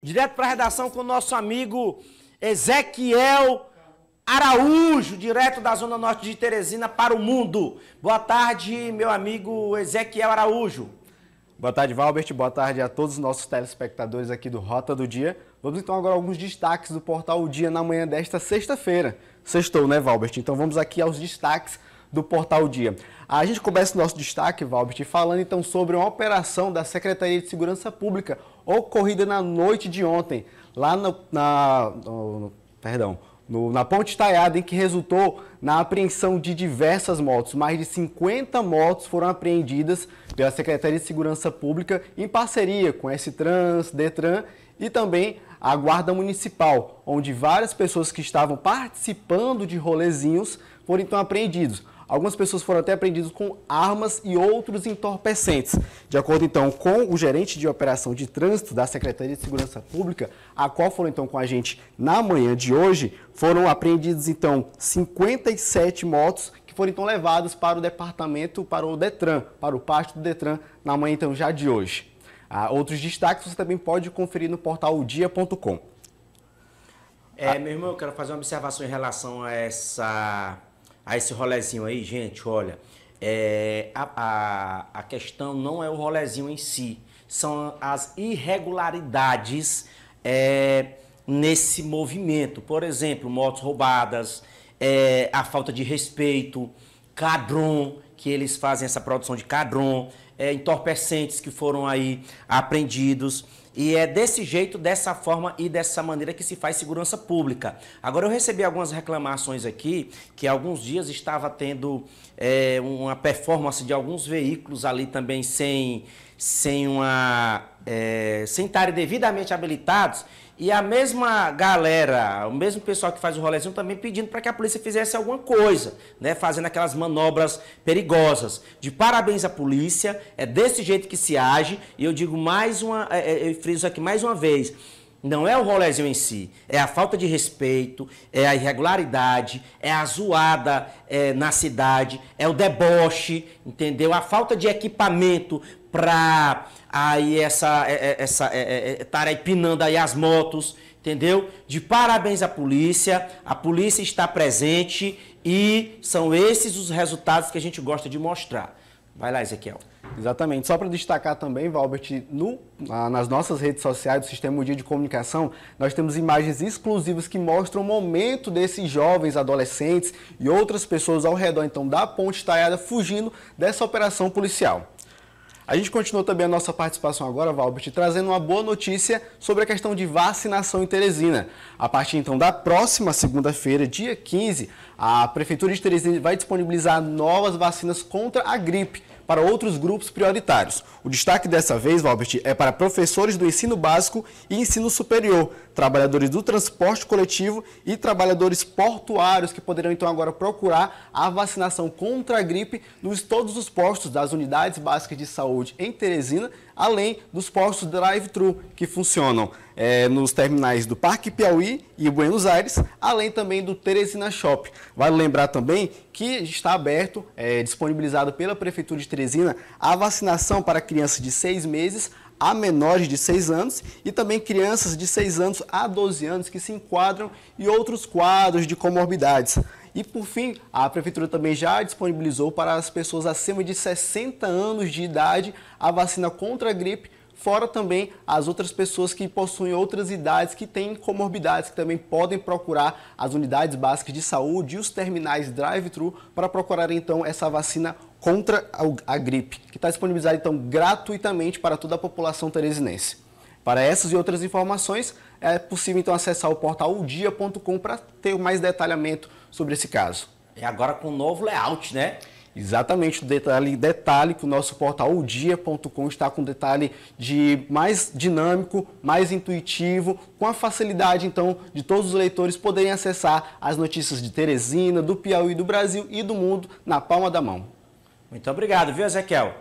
Direto para a redação com o nosso amigo Ezequiel Araújo, direto da Zona Norte de Teresina para o mundo. Boa tarde, meu amigo Ezequiel Araújo. Boa tarde, Valbert. Boa tarde a todos os nossos telespectadores aqui do Rota do Dia. Vamos então agora alguns destaques do portal O Dia na manhã desta sexta-feira. Sextou, né, Valbert? Então vamos aqui aos destaques do Portal Dia. A gente começa o nosso destaque, Valbert, falando então sobre uma operação da Secretaria de Segurança Pública ocorrida na noite de ontem, lá no, na, no, perdão, no, na Ponte Taiada, em que resultou na apreensão de diversas motos. Mais de 50 motos foram apreendidas pela Secretaria de Segurança Pública em parceria com S-Trans, Detran e também a Guarda Municipal, onde várias pessoas que estavam participando de rolezinhos foram então apreendidos. Algumas pessoas foram até apreendidas com armas e outros entorpecentes. De acordo então com o gerente de operação de trânsito da Secretaria de Segurança Pública, a qual foram então com a gente na manhã de hoje, foram apreendidos então 57 motos que foram então levados para o departamento, para o Detran, para o pátio do Detran, na manhã então já de hoje. Ah, outros destaques você também pode conferir no portal odia.com. É, meu irmão, eu quero fazer uma observação em relação a essa a ah, esse rolezinho aí, gente, olha, é, a, a, a questão não é o rolezinho em si, são as irregularidades é, nesse movimento. Por exemplo, motos roubadas, é, a falta de respeito, cadron, que eles fazem essa produção de cadron, é, entorpecentes que foram aí apreendidos. E é desse jeito, dessa forma e dessa maneira que se faz segurança pública. Agora, eu recebi algumas reclamações aqui que alguns dias estava tendo é, uma performance de alguns veículos ali também sem, sem, uma, é, sem estarem devidamente habilitados. E a mesma galera, o mesmo pessoal que faz o rolezinho também pedindo para que a polícia fizesse alguma coisa, né? Fazendo aquelas manobras perigosas. De parabéns à polícia, é desse jeito que se age. E eu digo mais uma, é, é, friso aqui mais uma vez. Não é o rolezinho em si, é a falta de respeito, é a irregularidade, é a zoada é, na cidade, é o deboche, entendeu? A falta de equipamento para aí essa, essa é, é, é, é, é tá aí as motos, entendeu? De parabéns à polícia, a polícia está presente e são esses os resultados que a gente gosta de mostrar. Vai lá, Ezequiel. Exatamente. Só para destacar também, Valbert, no, nas nossas redes sociais do Sistema Dia de Comunicação, nós temos imagens exclusivas que mostram o momento desses jovens, adolescentes e outras pessoas ao redor, então, da ponte estaiada, fugindo dessa operação policial. A gente continua também a nossa participação agora, Valbert, trazendo uma boa notícia sobre a questão de vacinação em Teresina. A partir então da próxima segunda-feira, dia 15, a Prefeitura de Teresina vai disponibilizar novas vacinas contra a gripe para outros grupos prioritários. O destaque dessa vez, Valbert, é para professores do ensino básico e ensino superior, trabalhadores do transporte coletivo e trabalhadores portuários que poderão então agora procurar a vacinação contra a gripe nos todos os postos das unidades básicas de saúde em Teresina além dos postos drive-thru que funcionam é, nos terminais do Parque Piauí e Buenos Aires, além também do Teresina Shop. Vale lembrar também que está aberto, é, disponibilizado pela Prefeitura de Teresina, a vacinação para crianças de 6 meses a menores de 6 anos e também crianças de 6 anos a 12 anos que se enquadram e outros quadros de comorbidades. E por fim, a prefeitura também já disponibilizou para as pessoas acima de 60 anos de idade a vacina contra a gripe, fora também as outras pessoas que possuem outras idades que têm comorbidades que também podem procurar as unidades básicas de saúde e os terminais drive-thru para procurar então essa vacina contra a gripe, que está disponibilizada então gratuitamente para toda a população teresinense. Para essas e outras informações, é possível então acessar o portal odia.com para ter mais detalhamento sobre esse caso. E é agora com o novo layout, né? Exatamente, detalhe, detalhe que o nosso portal odia.com está com um detalhe de mais dinâmico, mais intuitivo, com a facilidade então de todos os leitores poderem acessar as notícias de Teresina, do Piauí, do Brasil e do mundo na palma da mão. Muito obrigado, viu, Ezequiel?